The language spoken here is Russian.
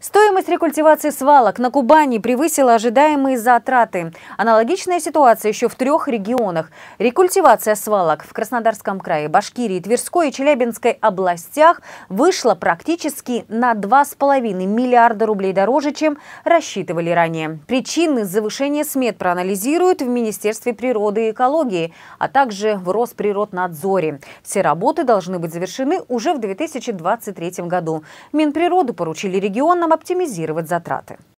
Стоимость рекультивации свалок на Кубани превысила ожидаемые затраты. Аналогичная ситуация еще в трех регионах. Рекультивация свалок в Краснодарском крае, Башкирии, Тверской и Челябинской областях вышла практически на 2,5 миллиарда рублей дороже, чем рассчитывали ранее. Причины завышения смет проанализируют в Министерстве природы и экологии, а также в Росприроднадзоре. Все работы должны быть завершены уже в 2023 году. Минприроды поручили регионам оптимизировать затраты.